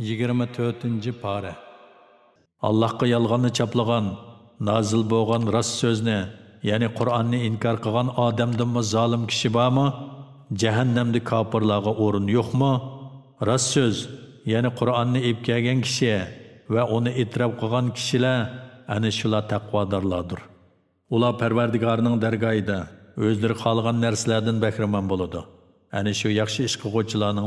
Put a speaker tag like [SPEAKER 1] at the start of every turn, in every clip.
[SPEAKER 1] 24-нче пара. Аллаһка ялганны чаплаган, nazil болган рас сөзне, яни Кур'анны инкар кылган адамдан мы залим киши бармы? Жаһаннамда кафирларга орын юкмы? Рас сөз, яни Кур'анны ипкәгән киши ва аны итрап кылган кишиләр аны шулар тақвадарлардыр. Улар Парвардигарның дәргайда өзләре халыган нәрсәләрдән бәхриман булады. Әни шу яхшы эш кылгучыларның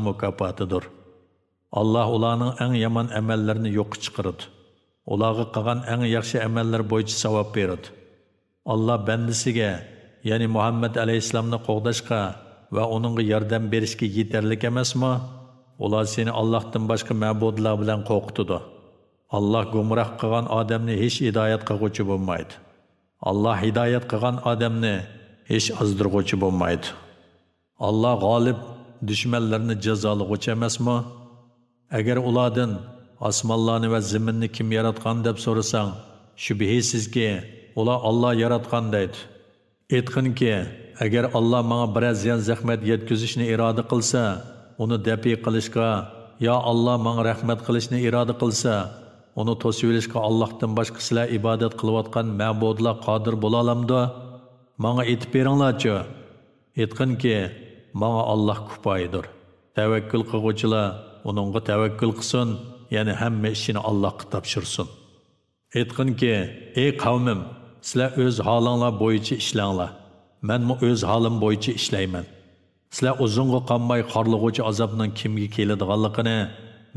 [SPEAKER 1] Allah ulanın en yaman emellerini yok çıkarıdı. Ulağı kalan en yakşı emeller boyucu savap verirdi. Allah bendisige, yani Muhammed Aleyhisselam'ını qoğdaşqa ve onunla yardım berişki yeterlik emez mi? Ular seni Allah'tan başka məbudlar bilen qoğutudu. Allah gumrah qılan ademni hiç hidayet qıqıcı bulmaydı. Allah hidayet qılan ademni hiç azdırğıcı bulmaydı. Allah galip düşmələrini cezalıqıcı emez mi? Әгер уладын, асмалланы вә зімінні кім яратқан деп сорысаң, шүбіхесіз ке, ола Алла яратқан дейді. Етқін ке, әгер Алла маңа біраз зиян зәхмет еткізішіні ирады қылса, оны дәпи қылышқа, я Алла маңа рәхмет қылышыны ирады қылса, оны тосуелішқа Аллахтың башқысыла ибадет қылуатқан мәбудла қадыр бола аламды, маңа етіп беріңлачы. Етқін ке, маңа Аллах күпайдыр. Тәвәккіл қығучыла, uningga tavakkul qilsin ya'ni hamma ishini allohga topshirsin aytqinki ey qavmim sizlar o'z holinglar bo'yicha ishlanglar manmi o'z holim bo'yicha ishlayman sizlar uzunga qolmay qorlig'uvchi azobning kimga keladiganligini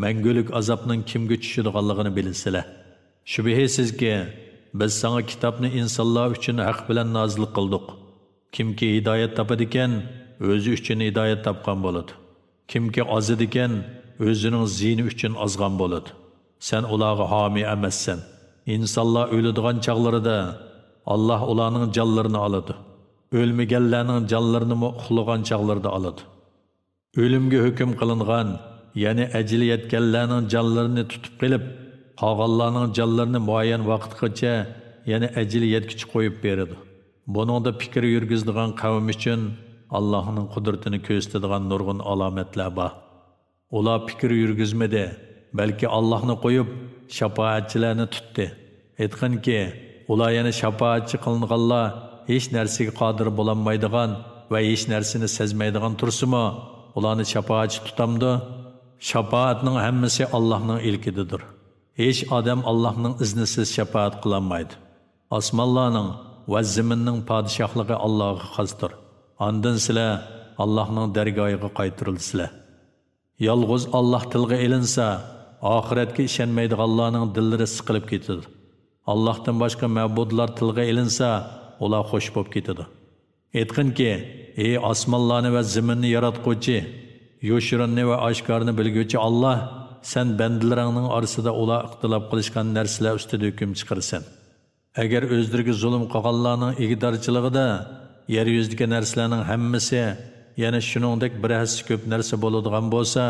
[SPEAKER 1] мәңгілік азапның кімге түшідіғанлығыны білісілі. Шүбіхесізге, біз саңа китапны инсалла үшін әқ білән назылық қылдық. Кімке идаят тапыдыкен, өзі үшін идаят тапқан болады. Кімке азыдыкен, özünün zini üçün azgan bo'ladi. Sen ularga hami emezsen. İnsanlar ölüdüğün çağları da Allah ulanın canlarını aladı. Ölmügellerinin canlarını mı çağları da alıdı. Ölümge hüküm kılıngan, yani ecil yetkellerinin canlarını tutup gelip, Hağallarının canlarını muayen vaxt kıça, yani ecil yetkiç koyup beridi. Bunun da fikir yürgüzdüğün kavim için Allah'ın kudretini köstüdüğün nurgun alametler bağ. Ola pikir yürgüzmedi. Belki Allah'ını koyup şapaatçilerini tuttu. Etkin ki, ola yani şapaatçi kılınğalla hiç nersigi qadır bulanmaydıgan ve hiç nersini sezmeydigan tursumu, olanı şapaatçi tutamdı. Şapaatının hemmisi Allah'ın ilkididir. Hiç adam Allah'ın iznisiz şapaat kılanmaydı. osmonlarning ve ziminnin padişahlığı Allah'a xosdir Andın sizlar Allah'ın dargohiga kaytırılsile.'' Yalğız Allah tilg'i ilinsa, oxiratga ishonmaydiganlarning dillari siqilib ketadi. Allohdan boshqa ma'budlar tilg'i ilinsa, ular xush bo'lib ketadi. Aytqinki, ey osmonlarni va zaminni yaratquvchi, yoshirinni va oshkorni bilguvchi Alloh, sen bandalaringning orasida ular ixtilof qilishgan narsalar ustida hukm chiqarsan. Agar o'zlariga zulm qilganlarning igidorchiligida yer yuzidagi narsalarning hammasi yana shuningdek birasi ko'p narsa bo'ladigan bo'lsa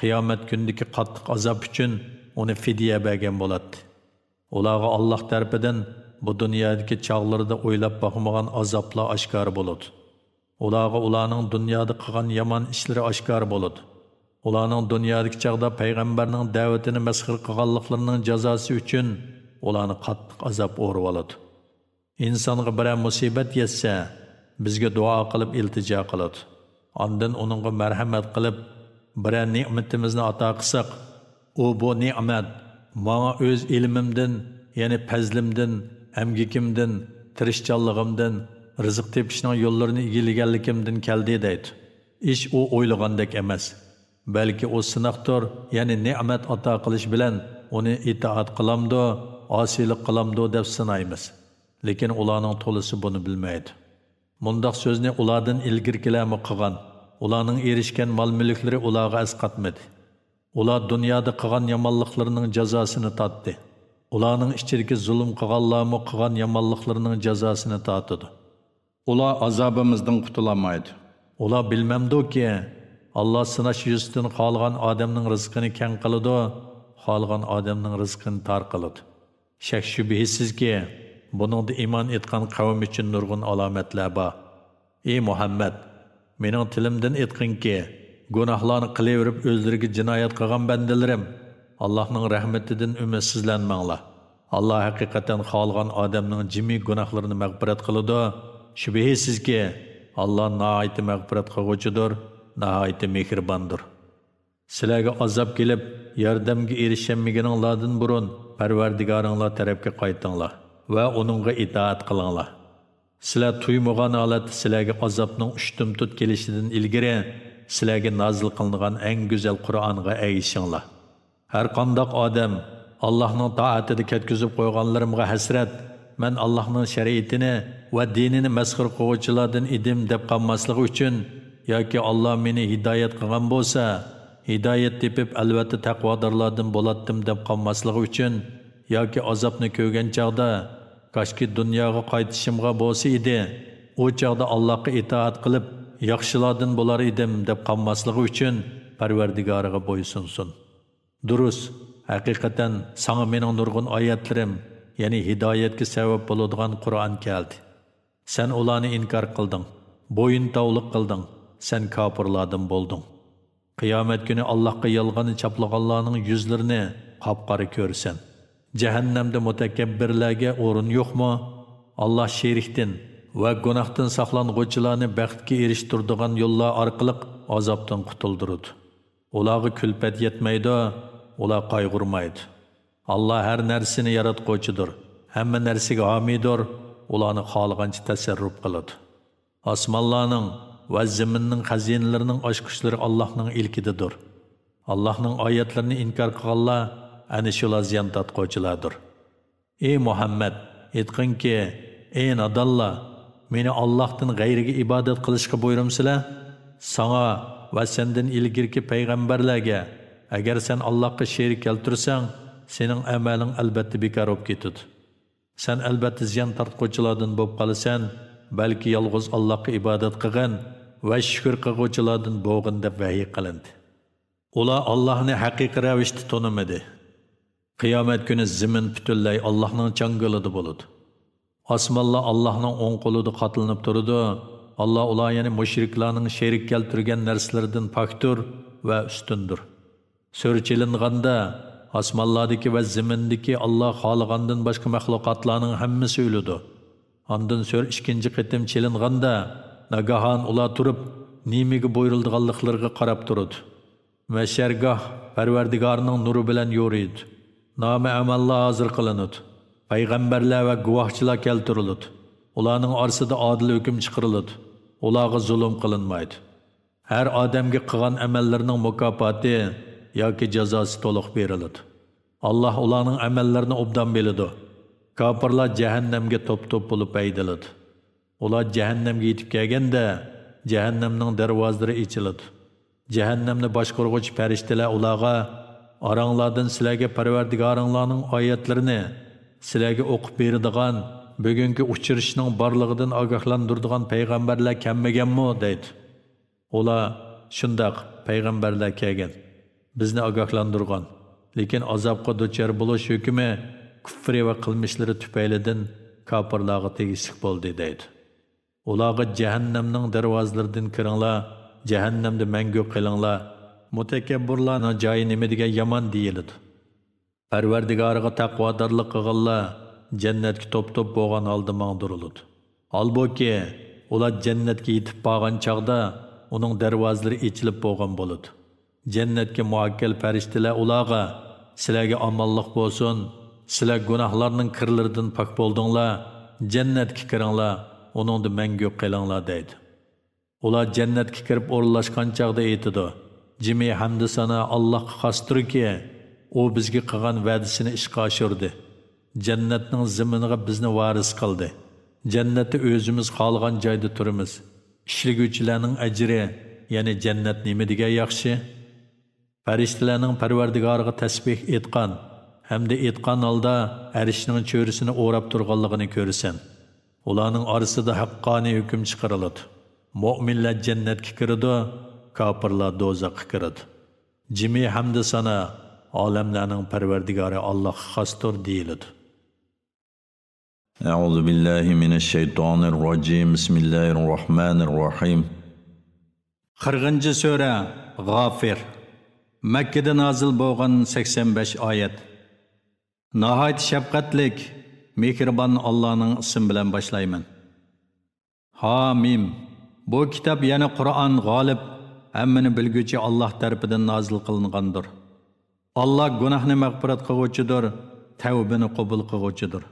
[SPEAKER 1] qiyomat kundagi qattiq azob uchun uni fidya bergan bo'ladi ularga alloh tarafidan bu dunyodagi chog'larida o'ylab boqmagan azoblar oshkor bo'ladi ularga ularning dunyoda qilgan yomon ishlari oshkor bo'ladi ularning dunyodagi chog'da payg'ambarning da'vatini masxir qilganliklarining jazosi uchun ularni qattiq azob o'rib oladi insonga biror musibat yetsa bizga duo qilib iltijo qiladi Ondan uningga marhamat qilib bir ne'matimizni ato qilsaq u bu ne'mat menga o'z ilmimdan, ya'ni fazlimdan, amgikimdan, tirishchanligimdan, rizq tepishning yo'llarini egillaganligimdan keldi deydi. Ish u o'ylagandek emas. balki u sinoqdir ya'ni ne'mat ato qilish bilan uni itoat qilamdu osiylik qilamdu deb sinaymiz lekin ularning to'lisi buni bilmaydi Мұндақ сөзіне ұладың ілгіркіләмі қыған, ұланың ерішкен мал-мүліклері ұлаға әсқатмеді. Ұла дүнияда қыған ямаллықларының жазасыны татты. Ұланың ішчеркі зұлым қығалламы қыған ямаллықларының жазасыны татыды. Ұла азабымыздың құтыламайды. Ұла білмәмді ке, Алла сынаш жүздің қалған адамның рызқыны кән қылыды, қалған адамның рызқыны тар қылыды. Шәк шүбейсіз ке, buningda iymon etgan qavm uchun nurg'un alomatlar bor ey muhammad mening tilimdan aytqinki gunohlarni qilaverib o'zlariga jinoyat qilgan bandalarim allohning rahmatidan umidsizlanmanglar alloh haqiqatan xohlagan odamning jimiy gunohlarini mag'firat qiladi shubhasizki alloh nihoyatda mag'firat qilg'uchidir nihoyatda mehribondir sizlarga azob kelib yordamga erishamaganinglardan burun parvardigoringlar tarafga qaytinglar va uningga itoat qilinglar sizlar tuymagan holatda sizlarga azobning ushtumtut kelishidan ilgari sizlarga nozil qilingan eng go'zal qur'onga ayishinglar har qandoq odam allohning toatida ketkizib qo'yganlarimga hasrat man allohning shariatini va dinini masxur qiluvchilardan edim deb qolmasligi uchun yoki olloh meni hidoyat qilgan bo'lsa hidoyat tepib albatta taqvodorlardan bo'latdim deb qolmasligi uchun yoki azobni ko'rgan chog'da koshki dunyoga qaytishimga bo'lsa edi u chog'da allohga itoat qilib yaxshilardan bo'lar edim deb qolmasligi uchun parvardigoriga bo'ysunsin durust haqiqatan sanga mening nurg'un oyatlarim ya'ni hidoyatga sabab bo'ladigan qur'on keldi sen ularni inkor qilding bo'yin tovliq qilding sen kofirlardan bo'lding qiyomat kuni allohga yolg'onni chaplaganlarning yuzlarini qop qora ko'rsin Cəhənnəmdə mütəkəbbirlərə orun mu? Allah ve və günahdan saqlanğıcılarını bəxtki erişdirdigan yollar arqılıq azabdan kutuldurudu. Olağı külpət yetmeydi, ular kaygırmaydı. Allah nersini yarat yaratqıcıdır. Hemen nersi hamidir, ulanı xalqançı təsərrüb kılıdı. Asmallah'nın ve ziminin xəzinələrinin aşkışları Allahın ilkididir. Allahın ayetlerini inkar qılanlar ana shular ziyon tortquvchilardir ey muhammad aytqinki ey nadonlar meni ollohdan g'ayriga ibodat qilishga buyurumsizlar sanga va sendan ilgirki payg'ambarlarga agar sen allohga sherik keltirsang sening amaling albatta bekor bo'lib ketadi sen albatta ziyon tortquvchilardan bo'lib qolasan balki yolg'iz allohga ibodat qilg'in va shukur qilg'uvchilardan bo'g'in deb vahiy qilindi ular ollohni haqiqiy ravishda tunimidi qiyomat kuni zimin bütünley Allah'ın çangılıdı buludu. Asmalla Allah'ın on kuludu katılınıp durudu. Allah ulayeni müşriklarının şerik keltirgen nerslerden paktır ve üstündür. Sörçilinganda asmalladaki va zimindeki Allah halıgandın boshqa mehlukatlarının hammasi ölüdü. Andın so'r ikkinchi qitim chilinganda nagahon ula turib nimigi buyurulduğallıqlarga qarab turudu. mashargoh perverdigarının nuri bilan yoruydu. nomi amallar hozir qilinadi payg'ambarlar va guvohchilar keltiriladi ularning orasida odil hukm chiqariladi ularga zulm qilinmaydi har odamga qilgan amallarining mukofoti yoki jazosi to'liq beriladi alloh ularning amallarini obdan biladi kofirlar jahannamga top top bo'lib aydiladi ular jahannamga yetib kelganda jahannamning darvozalari ichiladi jahannamni boshqarg'uvchi farishtalar ularga Араңладын сіләге пәрвердігарыңланың аятларыны, сіләге оқып бердіған, бүгінгі ұчырышының барлығыдың ағақландырдыған пейғамбарлар кәммеген му, дейді. Ола шындақ пейғамбарлар кәген, бізні ағақландырған. Лекен азапқа дочар болыш үкімі күфре ва қылмышлары түпейлідін капырлағы тегісік болды, дейді. Олағы жәхәннәмнің дәрвазлардың кіріңла, жәхәннәмді мәңгі қылыңла, mutakabburlarning joyi nimadiga yomon deyiladi parvardigoriga taqvodorlik qilganlar jannatga to'p to'p bo'lgan holda mangdiriladi holbuki ular jannatga yetib borgan chog'da uning darvozalari ichilib bo'lgan bo'ladi jannatga muakkal farishtalar ularga sizlarga omonlik bo'lsin sizlar gunohlarning kirlaridan pok bo'ldinglar jannatga kiringlar uningda mangu qilinglar deydi ular jannatga kirib o'rinlashgan chog'da aytadi jimi hamdi Alloh allohga xosdirki u bizga qilgan va'dasini ishga oshirdi jannatning zaminiga bizni varis qildi jannatda o'zimiz xohlagan joyda turimiz ishlaguvchilarning ajri ya'ni jannat nima degan yaxshi farishtalarning parvardigoriga tasbih etgan hamda etgan holda arishning cho'risini o'rab turganligini ko'rsin ularning orasida haqqoniy hukm chiqariladi Mu'minlar jannatga kiradi kafirlar do'zaxga kiradi jimi hamda sana olamlarning parvardigori alloh xosdir deyiladi أعوذ بالله من الشيطان الرجيم بسم الله الرحمن الرحيم قرغنجي سورة غافر makkada nozil bo'lgan 85 oyat nihoyat shafqatlik mehribon allohning ismi bilan boshlayman homim bu kitob yana qur'on g'olib әммені білгічі Аллах тәрпіден назыл қылынғандыр. Аллах гүнахны мәғпірат қығучыдыр, тәуіпіні қобыл қығучыдыр.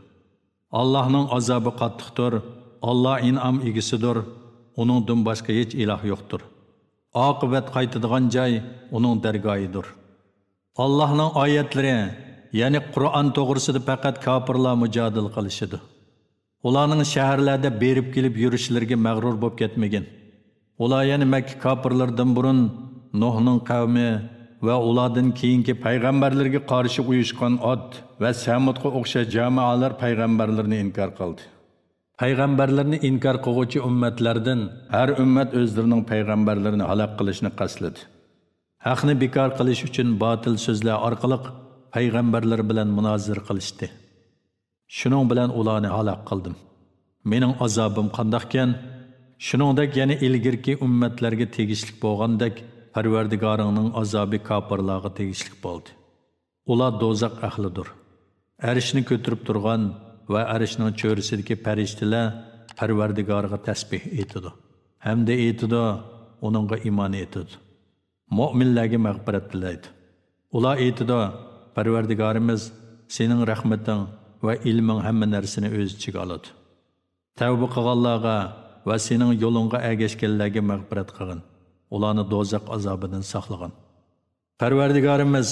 [SPEAKER 1] Аллахның азабы қаттықтыр, Аллах инам игісідір, оныңдың басқа еч илах йоқтыр. Ақыбет қайтыдыған жай оның дәргайыдыр. Аллахның айетлері, яны Құран тоғырсыды пәкәт капырла мұжадыл қылышыды. Оланың шәһәрләрдә беріп келіп юрүшләргә мәғрур боп кетмеген. Ular yana Makka kofirlaridan burun Nuhning qavmi va ulardan keyingi payg'ambarlarga qarshi uyushgan Od va Samudga o'xshash jamoalar payg'ambarlarni inkor qildi. Payg'ambarlarni inkor qiluvchi ummatlardan har ummat o'zlarining payg'ambarlarini halaq qilishni qasladi. Haqni bekor qilish uchun botil so'zlar orqali payg'ambarlar bilan munozir qilishdi. Shuning bilan ularni halaq qildim. Mening azobim qandoqkan Шыныңдак яны илгіркі үмметлерге тегішлік болғандак, Пәрвердігарыңның азабы капырлағы тегішлік болды. Ола дозақ әхлідір. Әрішіні көтіріп тұрған вә әрішінің чөрісідікі пәріштілі Пәрвердігарыға тәсбих етіді. Әмді етіді, оныңға иман етіді. Мұмилләге мәғбірет тілейді. Ола етіді, Пәрвердігарымыз сенің рахметің вә илмің әмі нәрсіні өз чігалады. Тәубі қығаллаға va sening yo'lingga ergashganlarga mag'firat qilgin ularni do'zax azobidan saqlag'in parvardigorimiz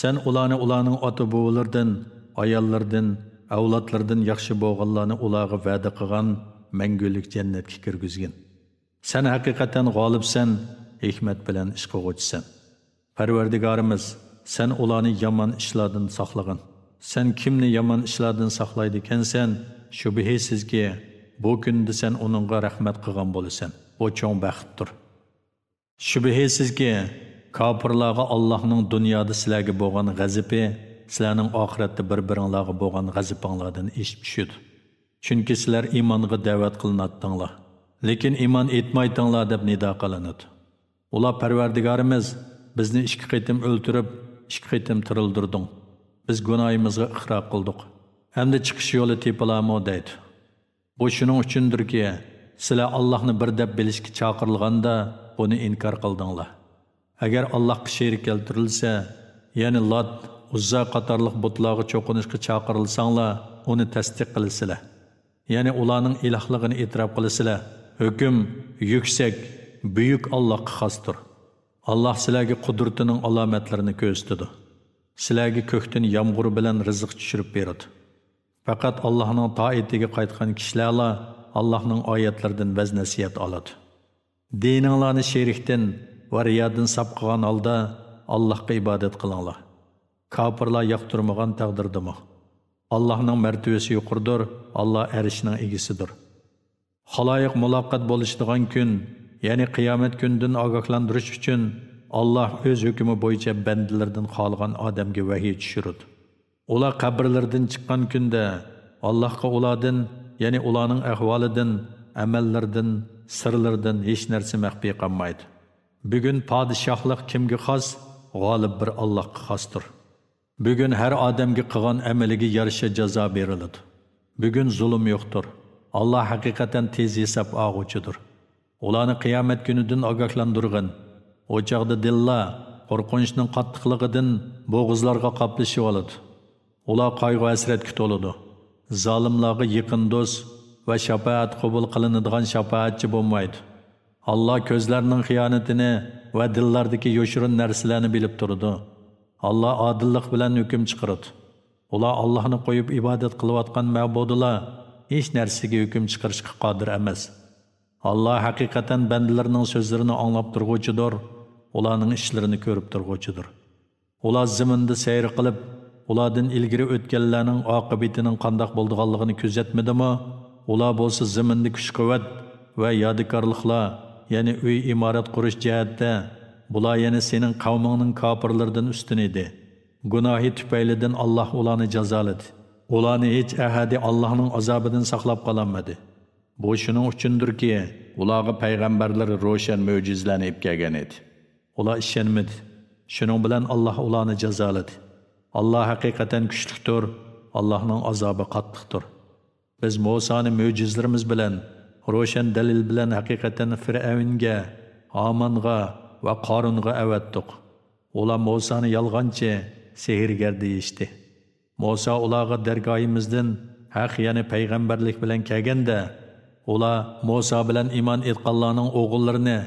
[SPEAKER 1] sen ularni ularning ota bovalardan ayollardan avlodlardan yaxshi bo'lganlarni ularga va'da qilgan mangulik jannatga kirgizgin sen haqiqatan g'olibsan hikmat bilan ish qilg'uvchisan parvardigorimiz sen ularni yomon ishlardan saqlag'in sen kimni yomon ishlardan saqlaydi ekansan shubhisizki bu kunda sen uningga rahmat qilgan bo'lasan bu cho'ng baxtdir shubhisizki kofirlarga allohning dunyoda sizlarga bo'lgan g'azibi sizlarning oxiratda bir biringlarga bo'lgan g'azibinglardan eshib tushadi chunki sizlar iymonga da'vat qilinatdinglar lekin iymon etmaydinglar deb nida qilinadi ular parvardigorimiz bizni ikki qitim o'ltirib ikki qitim tirildirding biz gunoyimizga iqror qildik hamda chiqish yo'li tepilamu deydi Bu şunun üçündür ki, sizlər Allah'ını bir dəb bilişki çağırılğanda bunu inkar qıldınlar. Əgər Allah'ı şerik keltirilsə, yani Lat, Uzza qatarlıq butlağı çoxunuşqı çağırılsanlar, onu təsdiq qılısılar. Yani ulanın ilahlığını itiraf qılısılar. Hüküm yüksək, büyük Allah'a xastır. Allah sizlərə qudretinin əlamətlərini göstərir. Sizlərə kökdən yağmur bilan rizq düşürüb verir. Faqat Allohning toatiga qaytgan kishilarlar Allohning oyatlaridan vaz nasiyat oladi. Dininglarni sherikdan va riyodan sab qilgan holda Allohga ibodat qilinglar. Kafirlar yoqtirmagan taqdirdimi? Allohning martabasi yuqurdir, Alloh arishning egisidir. Xaloyiq muloqot bo'lishdigan kun, ya'ni qiyomat kunidan ogohlantirish uchun Alloh o'z hukmi bo'yicha bandalardan qolgan odamga vahiy tushirdi. Ular qabrlardan chiqqan kunda Allohga ulardan, ya'ni ularning ahvolidan, amallardan, sirlardan hech narsa maxfiy qolmaydi. Bugun podshohlik kimga xos? G'olib bir Allohga xosdir. Bugun har odamga qilgan amaliga yarasha jazo beriladi. Bugun zulm yo'qdir. alloh haqiqatan tez hisob og'uchidir. Ularni qiyomat kunidan ogohlantirgan. o'choqda dilla qo'rqinchning qattiqligidan bo'g'izlarga qaplashib oladi. Ular qayg'u hasratga to'ladi. Zolimlarga yaqin do'st va shafaat qabul qilinadigan shafaatchi bo'lmaydi. Alloh ko'zlarning xiyonatini va dillardagi yoshirin narsalarni bilib turdi. Alloh odillik bilan hukm chiqaradi. Ular Allohni qo'yib ibodat qilayotgan ma'budilar hech narsaga hukm chiqarishga qodir emas. Alloh haqiqatan bandalarining so'zlarini anglab turg'uvchidir, ularning ishlarini ko'rib turg'uvchidir. Ular zaminda sayr qilib, ulardan ilgari o'tganlarning oqibatining qandoq bo'ldiganligini kuzatmadimi ular bo'lsa ziminda kuch quvvat va yodikorliklar ya'ni uy imorat qurish jihatda bular yana sening qavmingning kofirlardan ustun edi gunohi tufaylidan alloh ularni jazoladi ularni hech ahadi allohning azobidan saqlab qololmadi bu shuning uchundirki ularga payg'ambarlar ro'shan mo'jizlarni ib kelgan edi ular ishonmadi shuning bilan alloh ularni jazoladi Allah haqiqatan kuchlidir, Allohning azobi qattiqdir. Biz Musoni mo'jizlarimiz bilan, ro'shan dalil bilan haqiqatan Fir'avnga, Amonga va Qorunga avatdik. Ular Musoni yolg'onchi, sehrgar deyishdi. Musa ularga dargoyimizdan haq ya'ni payg'ambarlik bilan kelganda, ular Musa bilan iymon etganlarning o'g'illarini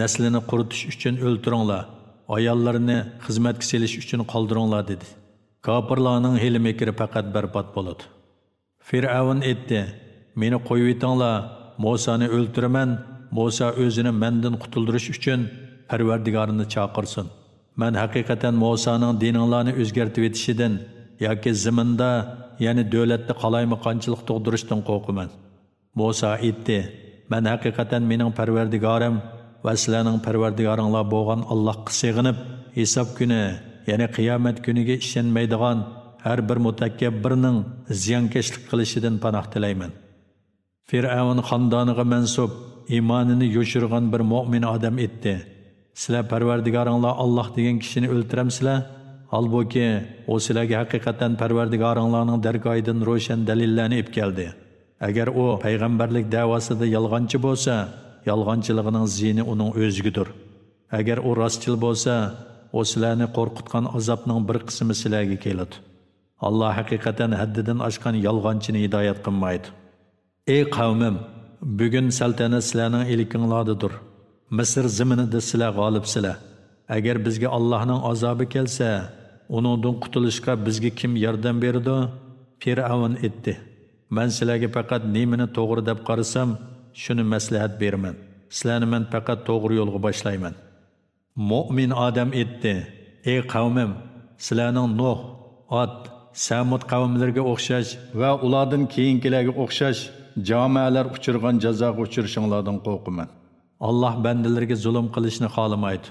[SPEAKER 1] naslini quritish uchun o'ltiringlar, ayollarni xizmatga selish uchun qoldiringlar dedi. Kapırlarının hilmekiri pəqət bərbat bolud. Firavun etdi, meni qoyuyitanla, Musa'ni öldürmən, Musa özünü məndən qutulduruş üçün pərverdigarını çakırsın. Men həqiqətən Musa'nın dininlarını üzgərtib etişidin, ya ki ziminda, yani dövlətdə qalayma qançılıq doğduruşdun qoqumən. Musa etdi, men həqiqətən menin pərverdigarım və silənin pərverdigarınla boğan Allah qısıqınıb, hesab günü, yani qiyomat kuniga ishonmaydigan har bir mutakabbirning ziyonkashlik qilishidan panoh tilayman Firavun xandoniga mansub iymonini yo'shirgan bir mo'min odam etdi sizlar parvardigoringlar olloh degan kishini o'ltiramsizlar holbuki u sizlarga haqiqatan parvardigoringlarning dargohidan ro'shan dalillarni ib keldi agar u payg'ambarlik davosida yolg'onchi bo'lsa yolg'onchiligining ziyni uning o'zigidir agar u rostchil bo'lsa o sizlarni qo'rqitgan azobning bir qismi sizlarga keladi alloh haqiqatan haddidan oshgan yolg'onchini hidoyat qilmaydi ey qavmim bugun saltanat sizlarning ilkinglardadir misr ziminida sizlar g'olibsizlar agar bizga allohning azobi kelsa uningdan qutulishga bizga kim yordam berdi fir'avn etdi man sizlarga faqat nemini to'g'ri deb qarasam shuni maslahat beraman sizlarni man faqat to'g'ri yo'lga boshlayman mo'min odam aytdi ey qavmim sizlarning nuh ot samud qavmlariga o'xshash va ulardan keyingilarga o'xshash jamoalar uchirgan jazoga uchirishinglardan qo'rqaman alloh bandalarga zulm qilishni xohlamaydi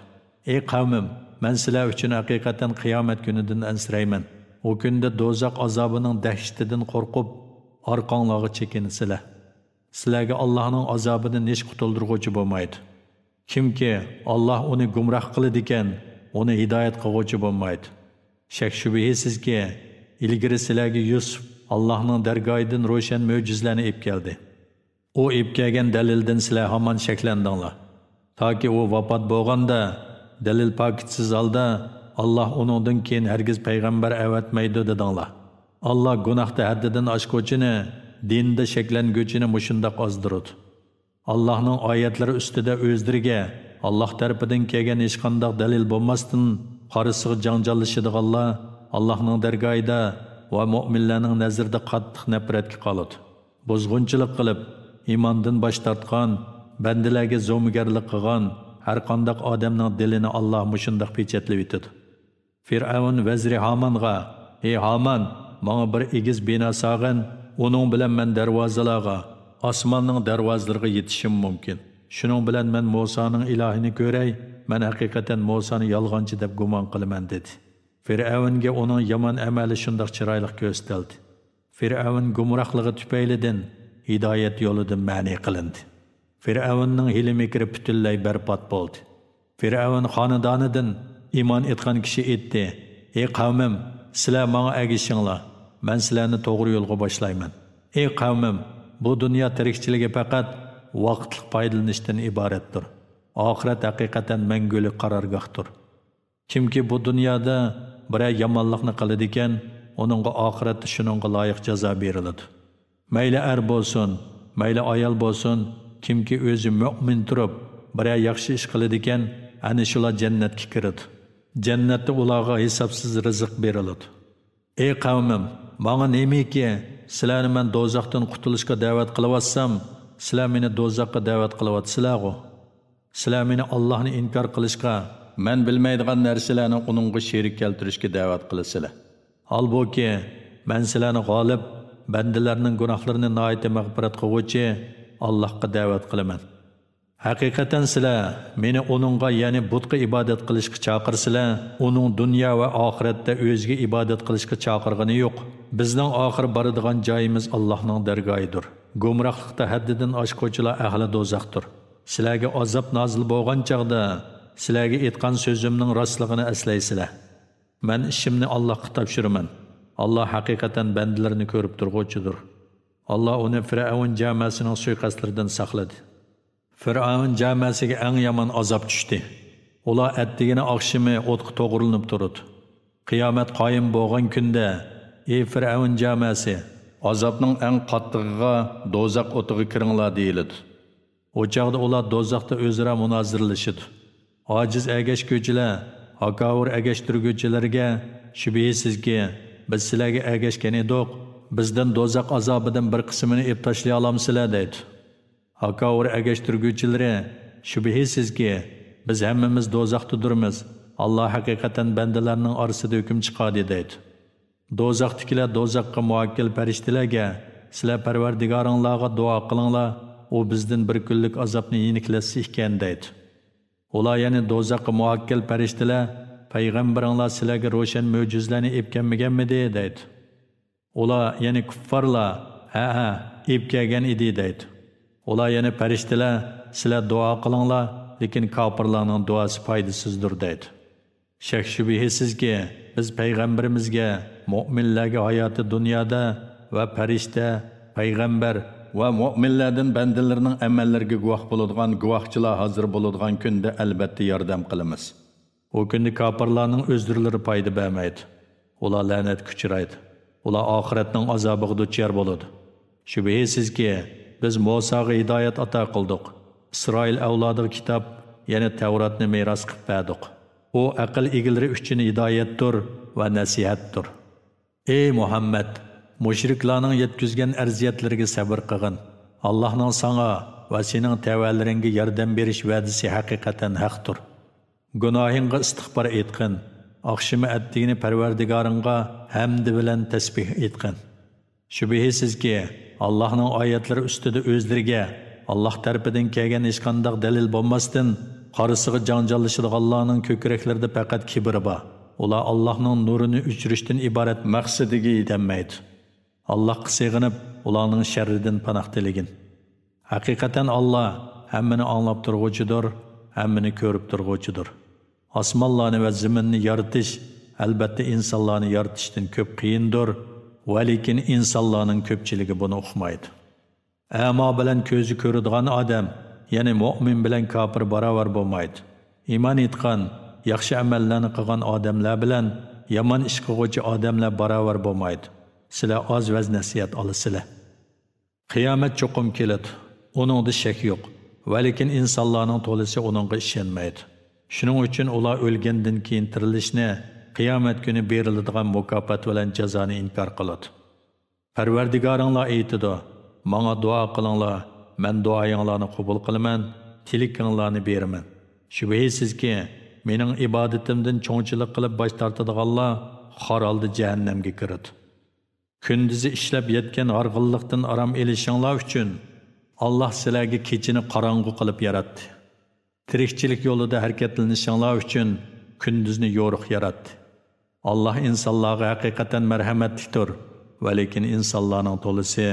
[SPEAKER 1] ey qavmim man sizlar uchun haqiqatan qiyomat kunidan ansirayman u kunda do'zax azobining dahshatidan qo'rqib orqonglarga chekinsizlar sizlarga allohning azobidan hech qutuldirg'uvchi bo'lmaydi kimki olloh uni gumroh qiladi uni hidoyat qilg'uvchi bo'lmaydi shak shubhisizki ilgari sizlarga yusuf allohning dargoyidan ro'shan mo'jizlarni ib keldi u ib kelgan dalildan sizlar hamon shaklandinglar toki u vafot bo'lganda dalil pokitsiz holda olloh uningdan keyin hargiz payg'ambar avatmaydi dedinglar olloh gunohda haddidan oshquvchini dinda shaklanguchini mushundoq ozdirudi Allahның аятлары үстіде өздірге, Allah tərpidin kegen işqandaq dəlil bolmasdın, qarısıq cancalışı Allah, Allahның dərgayda və müminlərin nəzirdə qatlıq nəprətki qalıd. Bozğunçılıq qılıb, imandın baş tartqan, bəndiləygi zomugərlik qıqan, hər qandaq adəmnin dilini Allah müşündaq peçətli bitid. Firavun vəzri Hamanğa, ey Haman, bana bir igiz bina sağın, onun bilən mən dərvazılağa, osmonning darvozalariga yetishim mumkin. Shuning bilan men Musoning ilohini ko'ray, men haqiqatan Musoni yolg'onchi deb gumon qilaman dedi. Fir'avnga uning yomon amali shundoq chiroyli ko'rsatildi. Fir'avn gumroqligi tufaylidan hidoyat yo'lidan ma'ni qilindi. Fir'avnning hili mikri butunlay barpot bo'ldi. Fir'avn xonadonidan iymon etgan kishi etdi. Ey qavmim, sizlar menga agishinglar. Men sizlarni to'g'ri yo'lga boshlayman. Ey qavmim, bu dunyo tirikchiligi faqat vaqtliq foydalanishdan iboratdir. Oxirat haqiqatan mangulik qarorgohdir. Kimki bu dunyoda biror yomonlikni qiladi ekan, uningga oxiratda shuningga loyiq jazo beriladi. Mayli er bo'lsin, mayli ayol bo'lsin, kimki o'zi mu'min turib, biror yaxshi ish qiladi ekan, ana shular jannatga kiradi. Jannatda ularga hisobsiz rizq beriladi. Ey qavmim, menga nemiki sizlarni man do'zaxdan qutulishga da'vat qilyapsam sizlar meni do'zaxga da'vat qilyapsizlarg'u sizlar meni ollohni inkor qilishga man bilmaydigan narsalarni uningga sherik keltirishga da'vat qilasizlar holbuki man sizlarni g'olib bandalarning gunohlarini noiti mag'firat qilg'uvchi allohga da'vat qilaman Haqiqatan sizlar meni uningga ya'ni butqa ibodat qilishga chaqirsizlar, uning dunyo va oxiratda o'ziga ibodat qilishga chaqirg'ini yo'q. bizning oxir boradigan joyimiz Allohning dargohidir. Gumrohlikda haddidan oshquvchilar ahli do'zaxdir. Sizlarga azob nozil bo'lgan chaqda sizlarga aytgan so'zimning rostligini eslaysizlar. Men ishimni Allohga topshiraman. Alloh haqiqatan bandalarini ko'rib turg'uvchidir. Alloh uni Fir'avn jamoasining suiqastlaridan saqladi. Fir'avn jamoasiga eng yomon azob tushdi. Ular attigina oqshimi o'tqa to'g'rilinib turdi. Qiyomat qoyim bo'lgan kunda ey fir'avn jamasi azobning eng qattig'iga do'zax o'tiga kiringlar deyiladi u ular do'zaxda o'zaro munozirlashidi ojiz agashguvchilar hakavur agashtirguvchilarga shubhisizki biz sizlarga agashgan edik bizdan do'zax azobidan bir qismini ep tashlay olamsizlar deydi hakavur agashtirguvchilari shubhisizki biz hammamiz turmiz alloh haqiqatan bandalarning orasida hukm chiqadi deydi Dozaqdagilar dozaqqa muakkil farishtalarga sizlar Parvardigoringlarga duo qilinglar, u bizdan bir kunlik azobni yeniklatsa ekan deydi. Ular ya'ni dozaqqa muakkil farishtalar payg'ambaringlar sizlarga ro'shan mo'jizlarni epkanmiganmidi deydi. Ular ya'ni kuffarlar ha ha epkagan edi deydi. Ular ya'ni farishtalar sizlar duo qilinglar, lekin kofirlarning duosi foydasizdir deydi. Shak shubhisizki biz payg'ambarimizga mo'minlarga hayoti dunyoda va farishta payg'ambar va mo'minlardan bandalarning amallariga guvoh bo'ladigan guvohchilar hozir bo'ladigan kunda albatta yordam qilamiz u kunda kofirlarning o'zdirlari foyda bermaydi ular la'nat kuchiraydi ular oxiratning azobiga duchor bo'ladi shubhasizki biz musoga hidoyat ato qildik isroil avlodiga kitob ya'ni tavratni meros qilib berdik O aql egileri uchun hidoyatdir va nasihatdir Ey muhammad mushriklarning yetkizgan erziyetlerine sabr qilg'in allohning sana va sening tevellerine yordam berish vədisi haqiqatan haqdir Günahınga istig'for etkin. Akşimi ettiğini perverdigarınga hamdi bilan tesbih etkin. Şübihisiz ki Allah'ın ayetleri üstüde özlerge, Allah tərpidin kəgən işqandaq dalil bo'lmasdan qarısıgı janjallışıdğanlarning kökreklerinde faqat kibr bor. Ular Allohning nurini o'chirishdan iborat maqsadiga yetanmaydi. Allohga sig'inib, ularning sharridan panoh tilagin. Haqiqatan Alloh hammani anglab turg'uchidir, hammani ko'rib turg'uchidir. Osmonlarni va zaminni yaratish albatta insonlarni yaratishdan ko'p qiyindir, va lekin insonlarning ko'pchiligi buni uqmaydi. Ammo bilan ko'zi ko'radigan odam ya'ni mo'min bilan kofir barobar bo'lmaydi. Iymon etgan, yaxshi amallarni qilgan odamlar bilan yomon ish qilg'uvchi odamlar barobar bo'lmaydi. Sizlar oz vaz nasihat olasizlar. Qiyomat cho'qim keladi. Uningda shak yo'q. Va lekin insonlarning to'lisi uningga ishonmaydi. Shuning uchun ular o'lgandan keyin tirilishni, qiyomat kuni beriladigan mukofot bilan jazoni inkor qiladi. Parvardigoringlar aytadi: manga duo qilinglar, mən duayınlarını qubul qılımən, tilikkinlarını berimən. Şübhəsizki, mening ibodatimdan cho'ngchilik qilib bosh tortadiganlar xoroldi jahannamga kirad kunduzi ishlab yetgan g'arg'inliqdan arom elishinglar uchun alloh sizlarga kechini qorong'u qilib yaratdi tirikchilik yo'lida harakatlanishinglar uchun kunduzni yo'riq yaratdi alloh insonlarga haqiqatan marhamatlikdir va lekin insonlarning to'lisi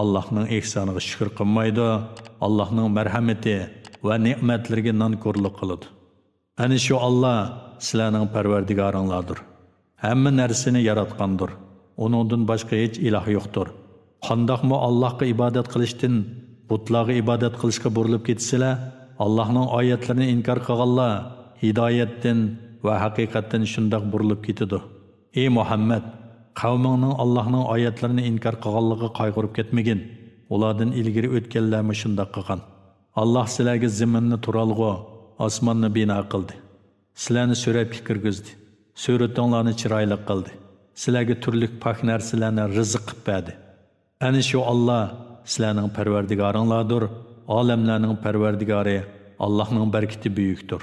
[SPEAKER 1] Allah'ın ihsanığı şükür kılmaydı, Allah'ın merhameti ve nimetlerine nankorluk kılıdı. Әні шо Алла сіләнің пәрвердігарыңладыр. Әмі нәрсіні яратқандыр. Оныңдың башқа еч илах йоқтыр. Қандақ мұ Аллахқы ибадат қылыштын, бұтлағы ибадат қылышқа бұрылып кетсілі, Аллахның айетлеріні инкар қағалла, хидайеттін вә хақиқаттен шындақ бұрылып кетеді. Ей Мұхаммед, qavmingning Allohning oyatlarini inkor qilganligi qayg'urib ketmagin. Ulardan ilgari o'tganlar shundoq qilgan. Alloh sizlarga zaminni turalg'o, osmonni bino qildi. Sizlarni suratga kirgizdi. Suratinglarni chiroyli qildi. Sizlarga turli pok narsalarni rizq qilib berdi. Ana shu Alloh sizlarning parvardigoringlardir. Olamlarning parvardigori Allohning barkati buyukdir.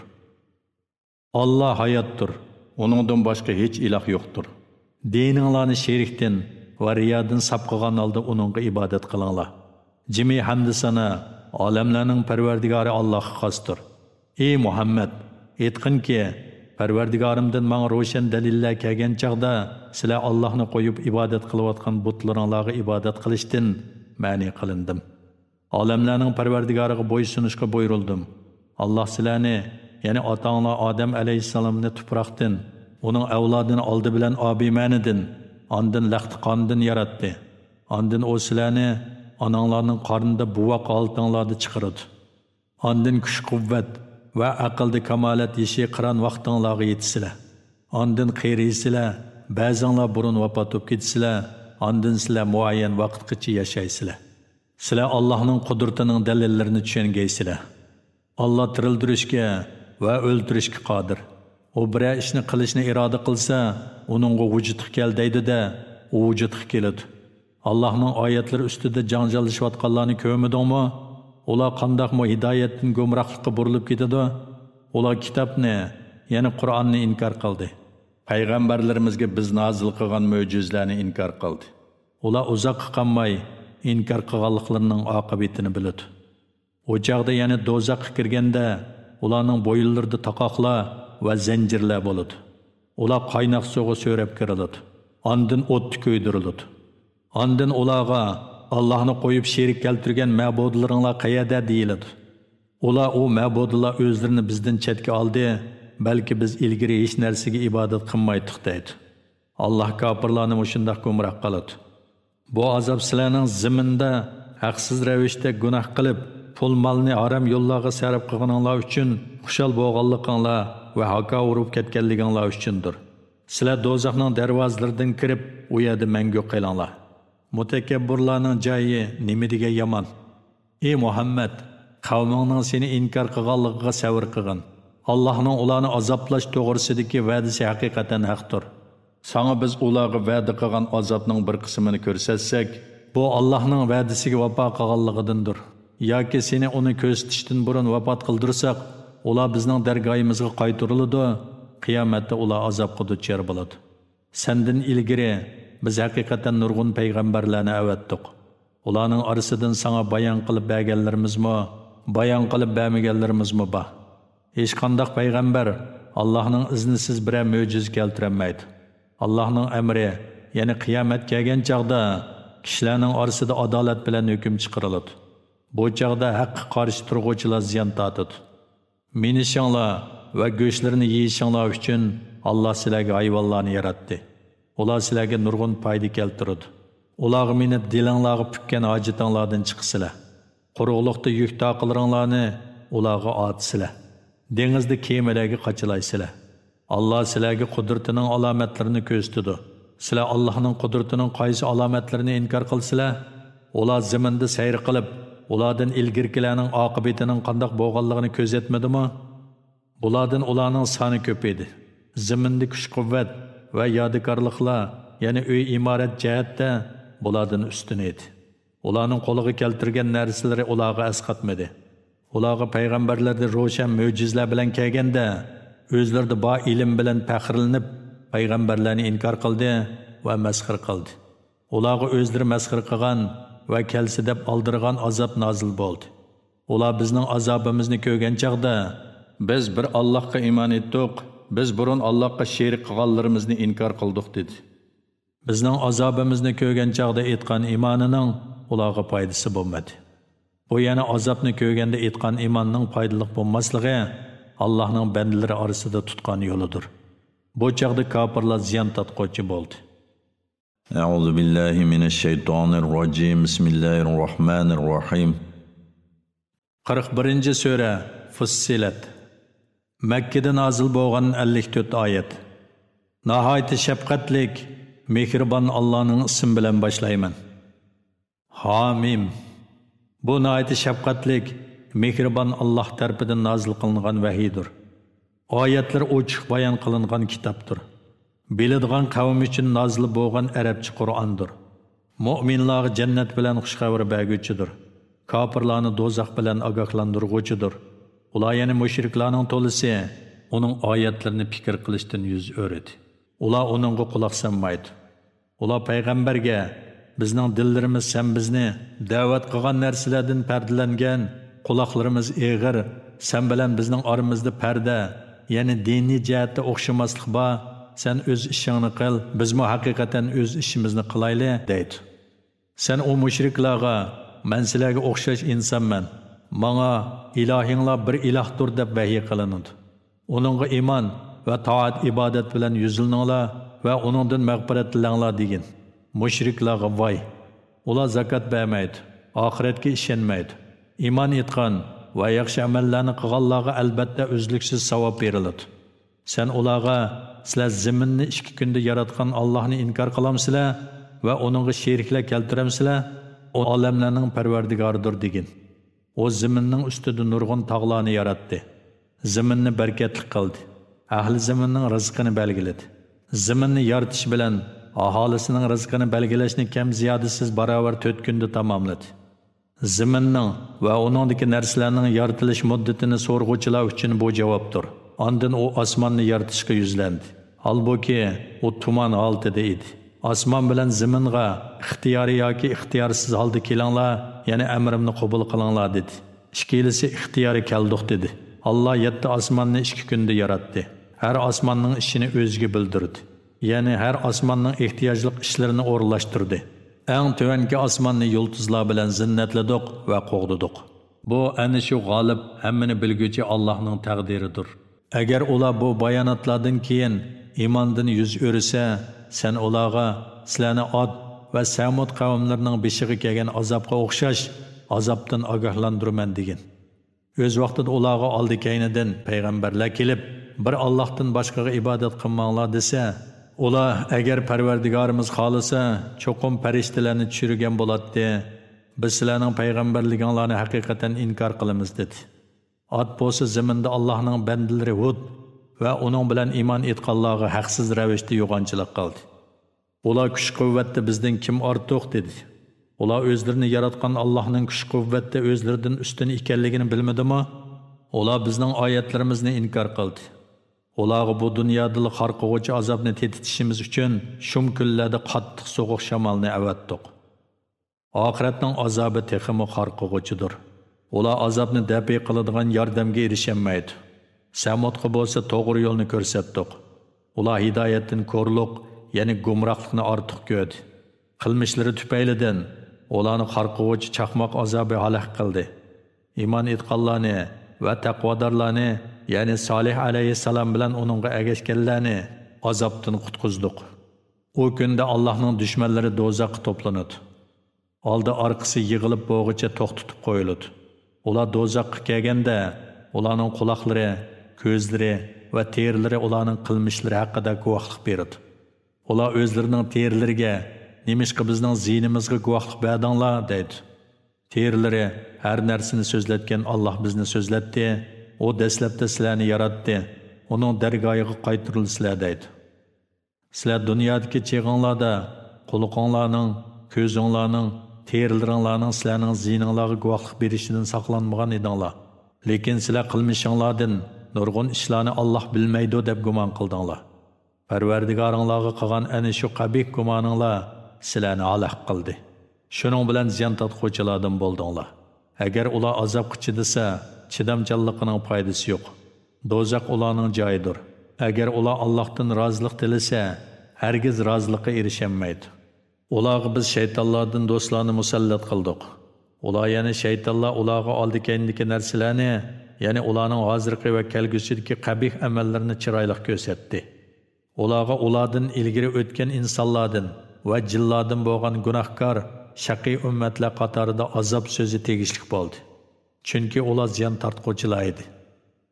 [SPEAKER 1] Allah hayattır. Onundan başka hiç ilah yoktur. dininglarni sherikdan va riyodan sab qilgan holda uningga ibodat qilinglar jimi hamdi olamlarning parvardigori allohga xosdir ey muhammad aytqinki parvardigorimdan manga ro'shan dalillar kelgan chog'da sizlar ollohni qo'yib ibodat qilayotgan butlaringlarga ibodat qilishdan ma'ni qilindim olamlarning parvardigoriga bo'ysunishga buyurildim alloh sizlarni ya'ni ota ona odam alayhissalomni tuproqdan Оның әвладын алды білән абимәнідін, андын ләқті қандын яратты. Андын о сіләні анаңларның қарында бувақ алтыңларды чықырыды. Андын күш құввәт вә әқылды камалет еші қыран вақтыңлағы етісілі. Андын қейрейсілі, бәзіңла бұрын вапатып кетісілі, андын сілі муайен вақытқычы яшайсілі. Сілі Аллахның құдыртының дәлелеріні түшенгейсілі. Алла тірілдірішке вә өлтірішке қадыр. u biror ishni qilishni iroda qilsa uningga vujudga kel deydida u vujudga keladi allohning oyatlari ustida janjallashayotganlarni ko'rmidingmi ular qandoqmi hidoyatdan go'mroqlikqa burilib ketadi ular kitobni ya'ni qur'onni inkor qildi payg'ambarlarimizga biz nozil qilgan mo'jizalarni inkor qildi ular uzoqqa qolmay inkor qilganliklarining oqibatini biladi ya'ni kirganda va zanjirlar bo'ladi. Ular qaynoq suvga so'rab kiriladi. Ondan o't kuydiriladi. Ondan ularga Allohni qo'yib sherik keltirgan ma'budlaringlar qayerda deyiladi. Ular u ma'budlar o'zlarini bizdan chetga oldi, balki biz ilgari hech narsaga ibodat qilmaydik deydi. Allah kapırlarını muşundaq gümrah qalıdı. Bu azob sizlarning ziminda haqsiz ravishda gunoh qilib pul molni aram yo'llarga sarf qığınanlar uchun xuşal boğallıqanla va haqqa urib ketganliginglar uchundir sizlar dozaqnan darvozalaridan kirib, u yerdə məngü qılanlar. joyi cəyi nimidigə yaman. Ey muhammad qavmingning seni inkor qilganligiga səvr qığın. allohning ularni azoblash to'g'risidagi vədisi haqiqatan haqdir Sana biz ularga va'da qilgan azobning bir qismini ko'rsatsak bu allohning va'dasiga vapa qığanlığıdındır. yoki seni uni ko'rsatishdan burun vafot qildirsak ular bizning dargoyimizga qaytariladi qiyomatda ular azobga duchor bo'ladi sandin ilgari biz haqiqatan nurg'un payg'ambarlarni avatdiq ularning orasidan sanga bayon qilib berganlarimizmi bayon qilib bermaganlarimizmi bor hech qandaq payg'ambar allohning iznisiz biror mo'jiz keltirolmaydi allohning amri ya'ni qiyomat kelgan chog'da kishilarning orasida adolat bilan hukm chiqariladi bu chog'da haqqa qarshi turg'uvchilar ziyon tortadi minishinglar va go'shtlarini yeyishinglar uchun alloh sizlarga hayvonlarni yaratdi ular sizlarga nurg'un foyda keltiradi ular meni dilinglarga pukkan hojitinglardan chiqsizlar quruqliqda yuk toqilaringlarni ularga otsizlar dengizda kemalarga qochilaysizlar alloh sizlarga qudratining alomatlarini ko'rsatdi sizlar allohning qudratining qaysi alomatlarini inkor qilsizlar ular zaminda sayr qilib ulardan ilgirkilarning oqibatining qandoq bo'lganligini ko'zatmadimi bulardan ularning soni ko'paydi zimindi kuch quvvat va yodikorliqlar ya'ni uy imorat jihatda bulardan ustun edi ularning qo'liga keltirgan narsalari ularga asqatmadi ularga payg'ambarlarda ro'shan mo'jizlar bilan kelganda o'zlarida bor ilm bilan faxrlanib payg'ambarlarni inkor qildi va masxir qildi ularga o'zlari masxir qilgan va kelsa deb aldirgan azob nozil bo'ldi. Ular bizning azobimizni ko'rgan chaqda biz bir Allohga iymon etdik, biz burun Allohga sherik qilganlarimizni inkor qildik dedi. Bizning azobimizni ko'rgan chaqda etgan iymonining ularga foydasi bo'lmadi. Bu yana azobni ko'rganda aytgan iymonning foydali bo'lmasligi Allohning bandalari orasida tutgan yo'lidir. Bu chaqda kofirlar ziyon tatquvchi bo'ldi. أعوذ بالله من الشيطان الرجيم بسم الله الرحمن الرحيم 41 سورة Fussilat Мәккеде назыл болған 54 аят. Нахайты шәпқатлік, мехірбан Алланың ісім білен башлаймын. Хамим Bu nahayeti şefkatlik, mehriban Allah tərpidin nazil kılınan vəhidir. Ayetler uçuk bayan kılınan kitaptır. Biladigan qavm uchun nozil bo'lgan arabcha Qur'ondir. Mu'minlar jannat bilan xushxabar beruvchidir. Kofirlarni dozaq bilan ogohlantirguchidir. Ular yana mushriklarning to'lisi uning oyatlarini fikr qilishdan yuz o'rdi. Ular uningga quloq solmaydi. Ular payg'ambarga bizning dillarimiz sen bizni da'vat qilgan narsalardan pardalangan, quloqlarimiz eg'ir, sen bilan bizning oramizda parda, ya'ni diniy jihatda o'xshamaslik bor. sen öz işini kıl, biz mu hakikaten öz işimizni kılaylı deydi. Sen o müşriklara, ben silahı okşaş insan ben, bana ilahinla bir ilahtur deb vahiy kılınıdı. Onunla iman ve taat ibadet bilen yüzülünla ve onundan mağfiret dilenla digin. Müşriklara vay, ola zakat vermeydi, ahiretki işenmeydi. İman etkan ve yakşı amellerini kıgallığa elbette özlüksüz savap verildi. Sen olağa sizlar zaminni ikki kunda yaratgan allohni inkor qilamsizlar va uningga sheriklar keltiramsizlar u olamlarning parvardigoridir degin u ziminning ustida nurg'un tog'larni yaratdi ziminni barkatli qildi ahli ziminning rizqini belgiladi ziminni yaratish bilan aholisining rizqini belgilashni kam ziyodasiz barobar to'rt kunda tamomladi ziminning va uningdagi narsalarning yaratilish muddatini so'rg'uvchilar uchun bu javobdir Andın o osmonni yaratishga yuzlandi. Halbuki u tuman holatida edi. Osmon bilan zaminga ixtiyoriy yoki ixtiyorsiz holda kelinglar, yana amrimni qabul qilinglar dedi. Ikkilisi ixtiyori keldiq dedi. Alloh yetti osmonni 2 kunda yaratdi. Har osmonning ishini o'ziga bildirdi. Ya'ni har osmonning ehtiyojliq ishlarini o'rinlashtirdi. Eng tuvanki osmonni yulduzlar bilan zinnatladik va qo'g'didik. Bu ana shu g'olib hammani bilguchi Allohning taqdiridir. Әгер ола бұ баянатладың кейін имандың юз өрісе, сән олаға, сіләні ад вә сәмуд қавымларының бешіғі кеген азапқа оқшаш, азаптың ағахландырумен деген. Өз вақтыд олаға алды кейінеден пейғамбарлар келіп, бір Аллахтың башқаға ибадат қыммаңла десе, Ola eğer perverdigarımız halısa çokum periştilerini çürügen bulatdi. Biz sizlerinin peygamberliganlarını hakikaten inkar kılımız dedi. Ad bolsa zimində Allah'nın bəndiləri Hud və onun bilən iman etqallığı haqsız rəvişdə yoğancılıq qaldı. Ola küş qüvvətdə bizdən kim artıq dedi. Ola özlərini yaratqan Allah'nın küş qüvvətdə özlərdən üstün ikəlligini bilmədi mi? Ola bizdən ayətlərimizni inkar qaldı. Olağı bu dünyadılıq harqıqıcı azabını tetitişimiz üçün şum küllədə qatlıq soğuq şamalını əvətdik. Ahirətnin azabı teximi harqıqıcıdır.'' ular azobni dabiy qiladigan yordamga erishaolmaydi samudga bo'lsa to'g'ri yo'lni ko'rsatdiq ular hidoyatdan ko'rliq ya'ni gumroqlikni ortiq ko'rdi qilmishlari tufaylidan ularni qarquvchi chaqmoq azobi halak qildi iymon etqanlarni va taqvodorlarni ya'ni solih alayhissalom bilan uningga agashganlarni azobdan qutqizdiq u kunda allohning dushmanlari do'zaxqa to'planadi oldi orqasi yig'ilib bo'g'icha to'xtatib qo'yiladi ular do'zaxqa kelganda ularning quloqlari ko'zlari va terilari ularning qilmishlari haqida guvohlik berdi ular o'zlarining terilariga nemishqa bizning ziynimizga guvohlik berdinglar deydi terilari har narsani so'zlatgan olloh bizni so'zlatdi u dastlabda sizlarni yaratdi uning dargoyiga qaytirilsizlar deydi sizlar dunyodagi cheg'inglarda quloqinglarning ko'zinglarning terildiriңlarning sizlarning ziyninglarga guvohlik berishidan saqlanmagan edinglar lekin sizlar qilmishinglardan nurg'un ishlarni alloh bilmaydi deb gumon qildinglar parvardigoringlarga qilgan ana shu qabih gumoninglar sizlarni halaq qildi shuning bilan ziyon tortquvchilardan bo'ldinglar agar ular azobga chidasa chidamchanliqining foydasi yo'q do'zax ularning joyidir agar ular allohdan rozilik tilasa hargiz roziliqqa erishaolmaydi Ulağı biz şeytallardın dostlarını musallat kıldık. Ular yani şeytallar ulağı aldı kendindeki nersilerini, yani ulağının hazırkı ve kelgüsüdeki kabih emellerini çıraylıq gösetti. Ulağı uladın ilgiri ötken insanlardın ve cilladın boğan günahkar, şaki ümmetle Katar'da azap sözü tegişlik boldı. Çünkü ula ziyan tartkocilaydı.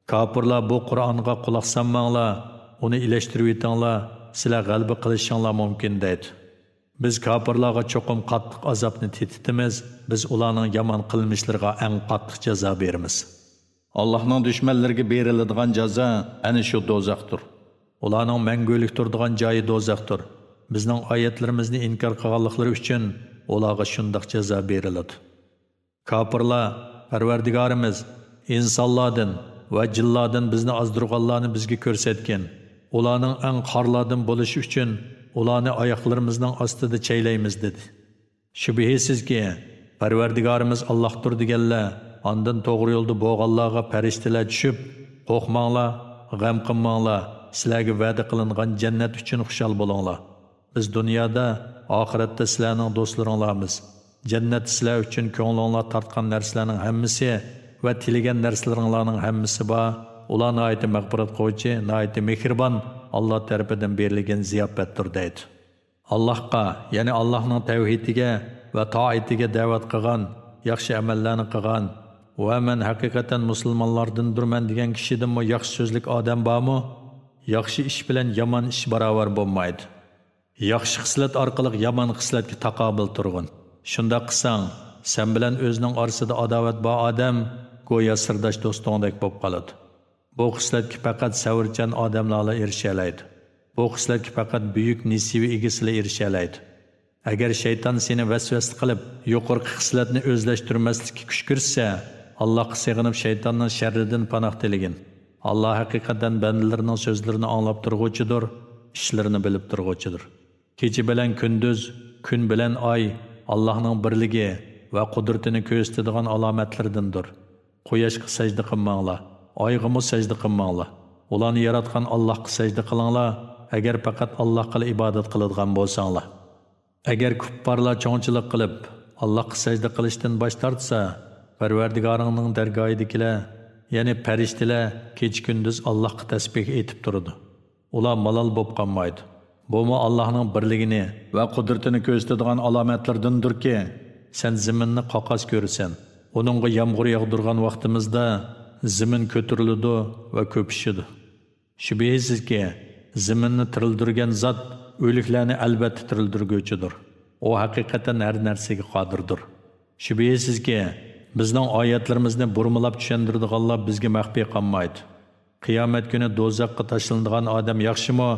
[SPEAKER 1] Kapırla bu Kur'an'a kulaq sanmanla, onu iyileştirip etinle, sila qalbi kılışanla mümkün deydi. Біз капырлағы чоқым қаттық азапны тетітіміз, біз ұланың яман қылмышлырға ән қаттық жаза беріміз. Аллахның берілі берілідіған жаза әні шо дозақтыр. Оланың мәңгөлік тұрдыған жайы дозақтыр. Біздің айетлерімізні инкар қағалықлар үшін олағы шындық жаза берілді. Капырла, әрвердігарымыз, инсалладың, бізні аздырғаланы бізге көрсеткен. әң үшін ulanı ayaklarımızdan astıdı çeyleyimiz dedi. Şübihisiz ki, Pərverdigarımız Allah'tır digəllə, andın doğru yoldu boğallağa pəristilə düşüb, qoxmanla, ғəm qınmanla, sizlərə vədə qılınğan cənnət üçün xuşal bolonla. Biz dünyada, ahirətdə sizlərin dostlarınlarımız, cənnət sizlər üçün könlünla tartqan nərslərin həmmisi və tilgən nərslərinlərin həmmisi ba, ulan ayeti məqbirat qoyucu, ayeti mehriban, Allah tərəfindən verilən ziyafətdir deydi. Allahqa, yəni Allahın təvhidinə və taaətinə dəvət qılğan, yaxşı əməlləri qılğan və mən həqiqətən müsəlmanlardandır mən deyən mə yaxşı sözlük adam barmı? Yaxşı iş bilan yaman iş baravar olmaydı. Yaxşı xislət orqali yaman xislətə taqobil turğun. Şunda qısan, sən bilan özünün arasında adavət bor adam go'yo sirdosh do'stingdek bo'lib qoladi. Bu xislatga faqat savrchan odamlarla erishalaydi. Bu xislatga faqat buyuk nisibi egasilar erishalaydi. Agar shayton seni vasvas qilib, yuqorqi xislatni o'zlashtirmaslikka kuch kirsa, Allohga sig'inib shaytonning sharridan panoh tilagin. Alloh haqiqatan bandalarining so'zlarini anglab turg'uchidir, ishlarini bilib turg'uchidir. Kecha bilan kunduz, kun bilan oy Allohning birligi va qudratini ko'rsatadigan alomatlardandir. Quyoshga sajda qilmanglar. oyğımı səcdə qınmağla. Ulanı yaratqan Allahqı səcdə qılanla, əgər pəqət Allahqılı ibadət qılıdğan bolsanla. Əgər kübbarla çoğunçılıq qılıb, Allahqı səcdə qılışdın baş tartsa, pərverdigarının dərgayıdikilə, yəni pərişdilə, keç gündüz Allahqı təsbih etib durudu. Ula malal bob qanmaydı. Bomu Allah'ın birliğini və qudretini göstədiğən alamətlərdindir ki, sən ziminni qaqas görürsən. Onunla yağmur yağdırğan vaxtımızda zimin ko'tariladi va ko'pishidi shubhasizki ziminni tirildirgan zot o'liklarni albatta tirildirguvchidir u haqiqatan har narsaga qodirdir shubhasizki bizning oyatlarimizni burmilab tushundirdiganlar bizga maxfiy qolmaydi qiyomat kuni do'zaxqa tashlangan odam yaxshimi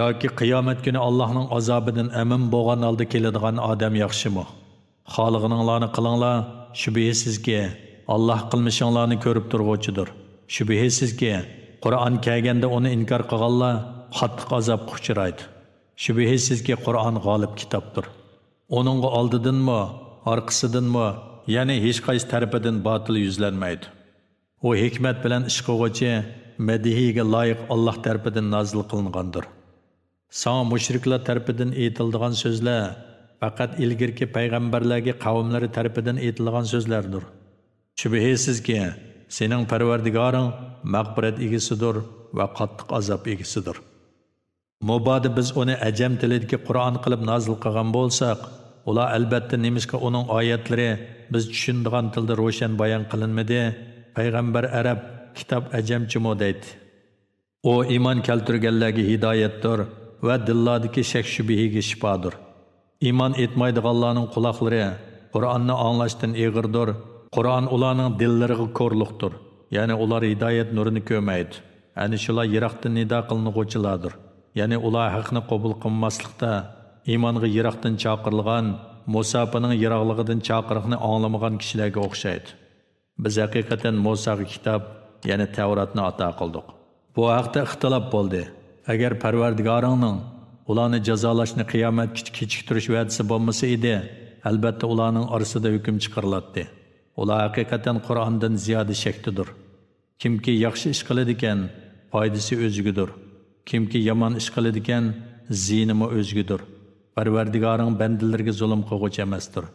[SPEAKER 1] yoki qiyomat kuni allohning azobidan amin bo'lgan holda keladigan odam yaxshimi xohlig'ininglarni qilinglar shubhasizki Allah qilmishinglarni ko'rib turg'uvchidir. Shubhisizki, Qur'on kelganda uni inkor qilganlar qattiq azobga uchraydi. Shubhisizki, Qur'on g'olib kitobdir. Uning oldidanmi orqasidanmi ya'ni hech qaysi tarafidan botil yuzlanmaydi. U hikmat bilan ish qilguvchi, madihiga loyiq Alloh tarafidan nozil qilingandir. Sağ mushriklar tarafından eğitildiğin so'zlar faqat ilgirki payg'ambarlarga qavmlari tarafından aytilgan so'zlardir ki, senin perverdigarın mağbiret egisidir ve qattiq azab egisidir. Mubadı biz onu acem tilidiki Qur'an qilib nazil qilgan bo'lsak, ular albatta ki, uning oyatlari biz tushundigan tilda ro'shan bayon qilinmadi. Payg'ambar arab kitob ajamchimo deydi. O iymon keltirganlarga hidoyatdir va dillardagi şübihigi şifadır. shifodir. Iymon etmaydiganlarning quloqlari Qur'onni anglashdan eg'irdir. Qur'on ularning dillariga ko'rliqdir. Ya'ni ular hidoyat nurini ko'maydi. Ani shular yiroqdan nida qilinuvchilardir. Ya'ni ular haqni qabul qilmaslikda iymonga yiroqdan chaqirilgan Musafining yiroqligidan chaqiriqni anglamagan kishilarga o'xshaydi. Biz haqiqatan Musaga kitob, ya'ni Tavratni ato qildik. Bu haqda ixtilof bo'ldi. Agar Parvardigoringning ularni jazolashni qiyomatgacha kechiktirish va'dasi bo'lmasa edi, albatta ularning orasida hukm chiqariladi. ular haqiqatan Qur'ondan ziyodi shaktidir. Kimki yaxshi ish qiladigan, foydasi o'zigidir Kimki yomon ish qiladigan, zinimi o'zgidir Parvardigoring bandalarga zulm qilguchi emasdir.